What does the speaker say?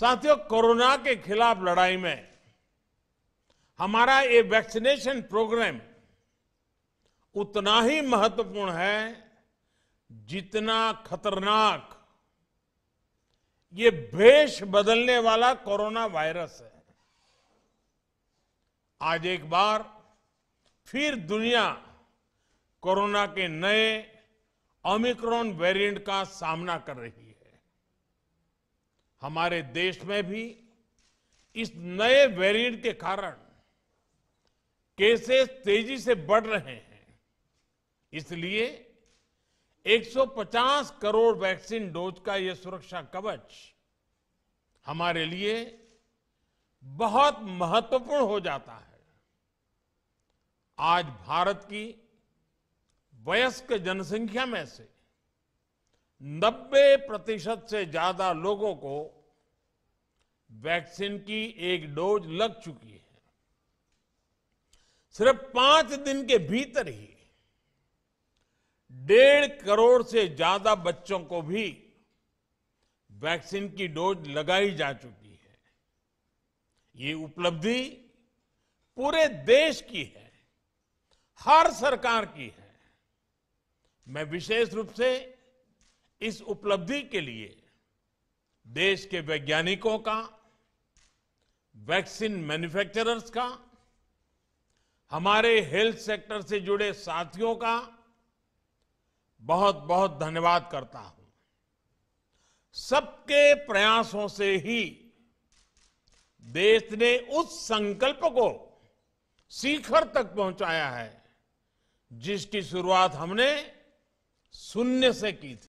साथियों कोरोना के खिलाफ लड़ाई में हमारा ये वैक्सीनेशन प्रोग्राम उतना ही महत्वपूर्ण है जितना खतरनाक ये भेष बदलने वाला कोरोना वायरस है आज एक बार फिर दुनिया कोरोना के नए ओमिक्रॉन वेरिएंट का सामना कर रही है हमारे देश में भी इस नए वेरिएंट के कारण केसेस तेजी से बढ़ रहे हैं इसलिए 150 करोड़ वैक्सीन डोज का यह सुरक्षा कवच हमारे लिए बहुत महत्वपूर्ण हो जाता है आज भारत की वयस्क जनसंख्या में से 90 प्रतिशत से ज्यादा लोगों को वैक्सीन की एक डोज लग चुकी है सिर्फ पांच दिन के भीतर ही डेढ़ करोड़ से ज्यादा बच्चों को भी वैक्सीन की डोज लगाई जा चुकी है ये उपलब्धि पूरे देश की है हर सरकार की है मैं विशेष रूप से इस उपलब्धि के लिए देश के वैज्ञानिकों का वैक्सीन मैन्युफैक्चरर्स का हमारे हेल्थ सेक्टर से जुड़े साथियों का बहुत बहुत धन्यवाद करता हूं सबके प्रयासों से ही देश ने उस संकल्प को शिखर तक पहुंचाया है जिसकी शुरुआत हमने शून्य से की थी